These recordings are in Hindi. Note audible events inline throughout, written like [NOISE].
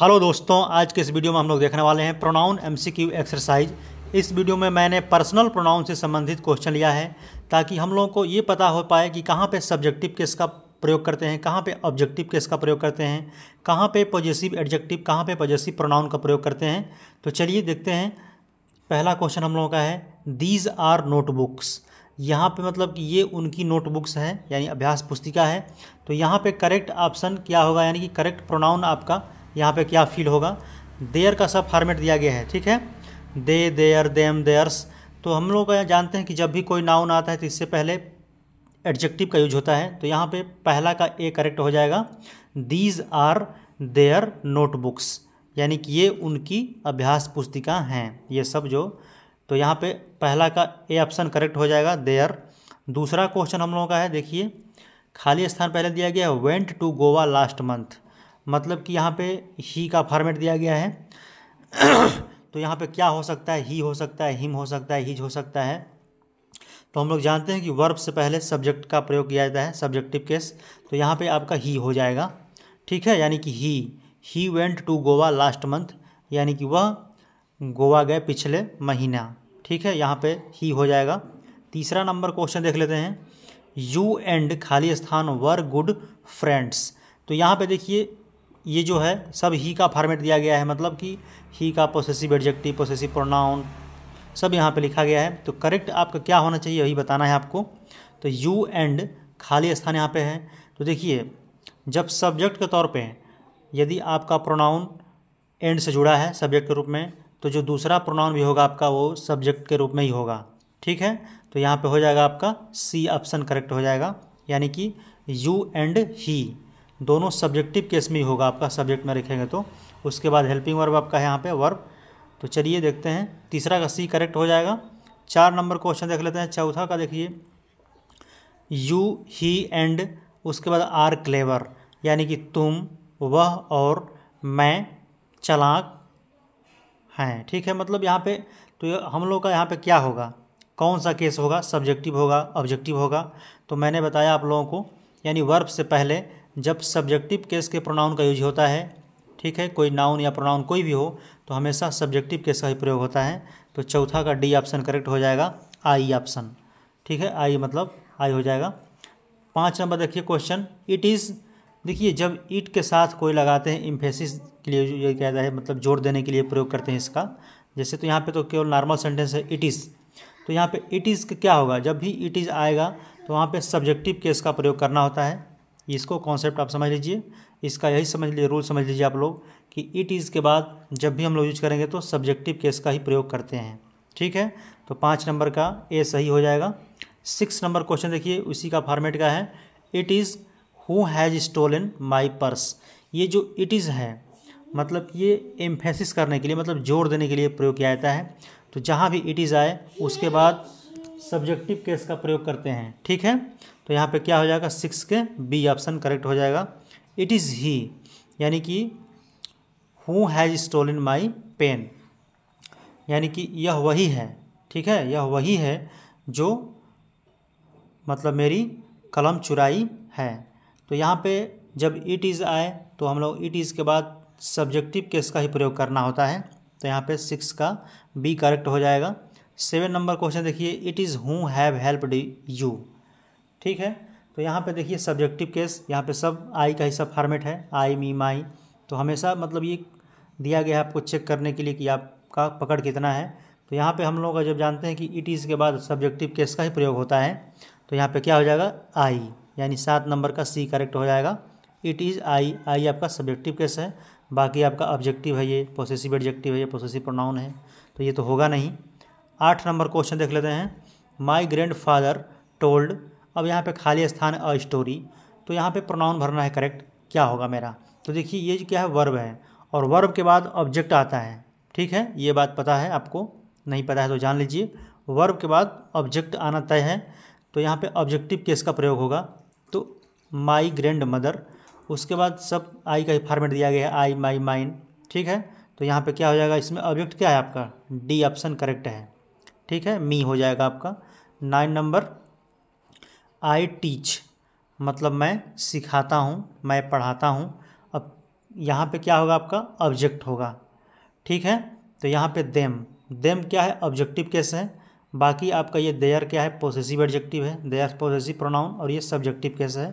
हेलो दोस्तों आज के इस वीडियो में हम लोग देखने वाले हैं प्रोनाउन एमसीक्यू एक्सरसाइज इस वीडियो में मैंने पर्सनल प्रोनाउन से संबंधित क्वेश्चन लिया है ताकि हम लोगों को ये पता हो पाए कि कहाँ पे सब्जेक्टिव केस का प्रयोग करते हैं कहाँ पे ऑब्जेक्टिव केस का प्रयोग करते हैं कहाँ पे पॉजिटिव एडजेक्टिव कहाँ पे पॉजिटिव प्रोनाउन का प्रयोग करते हैं तो चलिए देखते हैं पहला क्वेश्चन हम लोगों का है दीज आर नोटबुक्स यहाँ पे मतलब कि ये उनकी नोटबुक्स हैं यानी अभ्यास पुस्तिका है तो यहाँ पे करेक्ट ऑप्शन क्या होगा यानी कि करेक्ट प्रोनाउन आपका यहाँ पे क्या फील होगा देयर का सब फॉर्मेट दिया गया है ठीक है दे देयर देम देयर्स तो हम लोग जानते हैं कि जब भी कोई नाउन आता है तो इससे पहले एडजेक्टिव का यूज होता है तो यहाँ पे पहला का ए करेक्ट हो जाएगा दीज आर देयर नोटबुक्स यानी कि ये उनकी अभ्यास पुस्तिका हैं ये सब जो तो यहाँ पे पहला का ए ऑप्शन करेक्ट हो जाएगा देयर दूसरा क्वेश्चन हम लोगों का है देखिए खाली स्थान पहले दिया गया है went to Goa last month मतलब कि यहाँ पे ही का फॉर्मेट दिया गया है [COUGHS] तो यहाँ पे क्या हो सकता है ही हो सकता है हिम हो सकता है हिज हो सकता है तो हम लोग जानते हैं कि वर्ब से पहले सब्जेक्ट का प्रयोग किया जाता है सब्जेक्टिव केस तो यहाँ पे आपका ही हो जाएगा ठीक है यानी कि he he went to Goa last month यानी कि वह गोवा गए पिछले महीना ठीक है यहाँ पे ही हो जाएगा तीसरा नंबर क्वेश्चन देख लेते हैं यू एंड खाली स्थान वर गुड फ्रेंड्स तो यहाँ पे देखिए ये जो है सब ही का फॉर्मेट दिया गया है मतलब कि ही का पोसेसिव एडजेक्टिव पोसेसिव प्रोनाउन सब यहाँ पे लिखा गया है तो करेक्ट आपका क्या होना चाहिए वही बताना है आपको तो यू एंड खाली स्थान यहाँ पे है तो देखिए जब सब्जेक्ट के तौर पे यदि आपका प्रोनाउन एंड से जुड़ा है सब्जेक्ट के रूप में तो जो दूसरा प्रोनाउन भी होगा आपका वो सब्जेक्ट के रूप में ही होगा ठीक है तो यहाँ पर हो जाएगा आपका सी ऑप्शन करेक्ट हो जाएगा यानी कि यू एंड ही दोनों सब्जेक्टिव केस में ही होगा आपका सब्जेक्ट में लिखेंगे तो उसके बाद हेल्पिंग वर्ब आपका है यहाँ पे वर्ब तो चलिए देखते हैं तीसरा का सी करेक्ट हो जाएगा चार नंबर क्वेश्चन देख लेते हैं चौथा का देखिए यू ही एंड उसके बाद आर क्लेवर यानी कि तुम वह और मैं चलाक हैं ठीक है मतलब यहाँ पे तो हम लोग का यहाँ पे क्या होगा कौन सा केस होगा सब्जेक्टिव होगा ऑब्जेक्टिव होगा तो मैंने बताया आप लोगों को यानी वर्ब से पहले जब सब्जेक्टिव केस के प्रोनाउन का यूज होता है ठीक है कोई नाउन या प्रोनाउन कोई भी हो तो हमेशा सब्जेक्टिव केस का ही प्रयोग होता है तो चौथा का डी ऑप्शन करेक्ट हो जाएगा आई ऑप्शन ठीक है आई मतलब आई हो जाएगा पाँच नंबर देखिए क्वेश्चन इट इज़ देखिए जब इट के साथ कोई लगाते हैं इम्फेसिस के लिए ये क्या है मतलब जोर देने के लिए प्रयोग करते हैं इसका जैसे तो यहाँ पे तो केवल नॉर्मल सेंटेंस है इट इज़ तो यहाँ पे इट इज़ क्या होगा जब भी इट इज़ आएगा तो वहाँ पे सब्जेक्टिव केस का प्रयोग करना होता है इसको कॉन्सेप्ट आप समझ लीजिए इसका यही समझ लीजिए रूल समझ लीजिए आप लोग कि इट इज़ के बाद जब भी हम लोग यूज करेंगे तो सब्जेक्टिव केस का ही प्रयोग करते हैं ठीक है तो पाँच नंबर का ए सही हो जाएगा सिक्स नंबर क्वेश्चन देखिए उसी का फॉर्मेट का है it is who has in my purse ये जो इट इज़ है मतलब ये एम्फेसिस करने के लिए मतलब जोर देने के लिए प्रयोग किया जाता है तो जहाँ भी इट इज़ आए उसके बाद सब्जेक्टिव केस का प्रयोग करते हैं ठीक है तो यहाँ पे क्या हो जाएगा सिक्स के बी ऑप्शन करेक्ट हो जाएगा इट इज़ ही यानी कि who has stolen my pen यानी कि यह वही है ठीक है यह वही है जो मतलब मेरी कलम चुराई है तो यहाँ पे जब इट इज़ आए तो हम लोग इट इज़ के बाद सब्जेक्टिव केस का ही प्रयोग करना होता है तो यहाँ पे सिक्स का बी करेक्ट हो जाएगा सेवन नंबर क्वेश्चन देखिए it is who have helped you ठीक है तो यहाँ पे देखिए सब्जेक्टिव केस यहाँ पे सब आई का ही सब फॉर्मेट है आई मी माई तो हमेशा मतलब ये दिया गया है आपको चेक करने के लिए कि आपका पकड़ कितना है तो यहाँ पे हम लोग जब जानते हैं कि इट इज़ के बाद सब्जेक्टिव केस का ही प्रयोग होता है तो यहाँ पे क्या हो जाएगा आई यानी सात नंबर का सी करेक्ट हो जाएगा इट इज़ आई आई आपका सब्जेक्टिव केस है बाकी आपका ऑब्जेक्टिव है ये प्रोसेसिव एडजेक्टिव है ये प्रोसेसिव प्रोनाउन है तो ये तो होगा नहीं आठ नंबर क्वेश्चन देख लेते हैं माई ग्रैंड फादर टोल्ड अब यहाँ पे खाली स्थान अ स्टोरी तो यहाँ पे प्रोनाउन भरना है करेक्ट क्या होगा मेरा तो देखिए ये क्या है वर्ब है और वर्ब के बाद ऑब्जेक्ट आता है ठीक है ये बात पता है आपको नहीं पता है तो जान लीजिए वर्ब के बाद ऑब्जेक्ट आना तय है तो यहाँ पे ऑब्जेक्टिव केस का प्रयोग होगा तो माई ग्रैंड मदर उसके बाद सब आई का ही फॉर्मेट दिया गया है आई माई माइन ठीक है तो यहाँ पे क्या हो जाएगा इसमें ऑब्जेक्ट क्या है आपका डी ऑप्शन करेक्ट है ठीक है मी हो जाएगा आपका नाइन नंबर आई टीच मतलब मैं सिखाता हूँ मैं पढ़ाता हूँ अब यहाँ पे क्या होगा आपका ऑब्जेक्ट होगा ठीक है तो यहाँ पे देम देम क्या है ऑब्जेक्टिव केस है बाकी आपका ये देयर क्या है पॉसेसिव एडजेक्टिव है देयर पॉसेसिव प्रोनाउन और ये सब्जेक्टिव केस है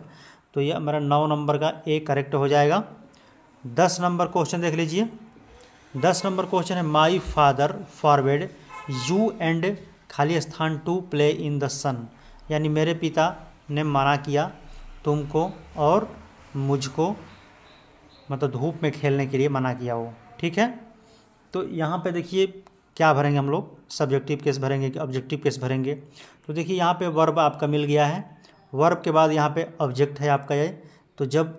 तो ये मेरा नौ नंबर का ए करेक्ट हो जाएगा दस नंबर क्वेश्चन देख लीजिए दस नंबर क्वेश्चन है my father forward you and खाली स्थान to play in the sun यानी मेरे पिता ने मना किया तुमको और मुझको मतलब धूप में खेलने के लिए मना किया वो ठीक है तो यहाँ पे देखिए क्या भरेंगे हम लोग सब्जेक्टिव केस भरेंगे कि ऑब्जेक्टिव केस भरेंगे तो देखिए यहाँ पे वर्ब आपका मिल गया है वर्ब के बाद यहाँ पे ऑब्जेक्ट है आपका ये तो जब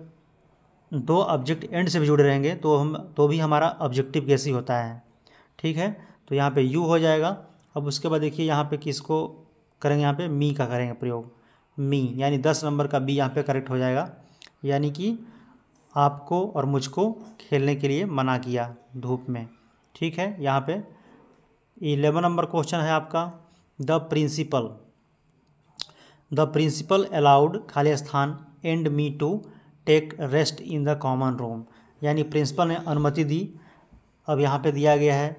दो ऑब्जेक्ट एंड से भी जुड़े रहेंगे तो हम तो भी हमारा ऑब्जेक्टिव केस ही होता है ठीक है तो यहाँ पे यू हो जाएगा अब उसके बाद देखिए यहाँ पे किसको करेंगे यहाँ पे मी का करेंगे प्रयोग मी यानी दस नंबर का बी यहाँ पे करेक्ट हो जाएगा यानी कि आपको और मुझको खेलने के लिए मना किया धूप में ठीक है यहाँ पे इलेवन नंबर क्वेश्चन है आपका the principal the principal allowed खाली स्थान and me to take rest in the common room यानी प्रिंसिपल ने अनुमति दी अब यहाँ पे दिया गया है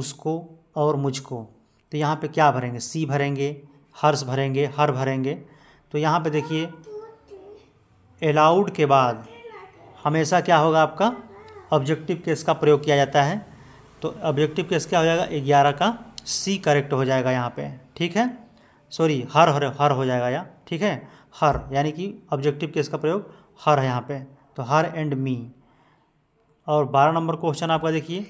उसको और मुझको तो यहाँ पे क्या भरेंगे सी भरेंगे हर्ष भरेंगे हर भरेंगे तो यहाँ पे देखिए अलाउड के बाद हमेशा क्या होगा आपका ऑब्जेक्टिव केस का प्रयोग किया जाता है तो ऑब्जेक्टिव केस क्या हो जाएगा ग्यारह का सी करेक्ट हो जाएगा यहाँ पे ठीक है सॉरी हर हर हर हो जाएगा या ठीक है हर यानी कि ऑब्जेक्टिव केस का प्रयोग हर है यहाँ पे तो हर एंड मी और बारह नंबर क्वेश्चन आपका देखिए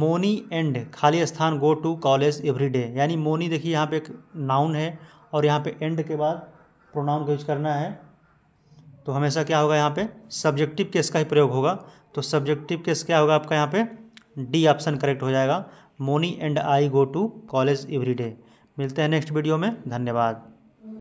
मोनी एंड खाली स्थान go to college every day यानी मोनी देखिए यहाँ पे एक नाउन है और यहाँ पे एंड के बाद प्रोनाउन का यूज करना है तो हमेशा क्या होगा यहाँ पे सब्जेक्टिव केस का ही प्रयोग होगा तो सब्जेक्टिव केस क्या होगा आपका यहाँ पे डी ऑप्शन करेक्ट हो जाएगा Moni and I go to college every day मिलते हैं नेक्स्ट वीडियो में धन्यवाद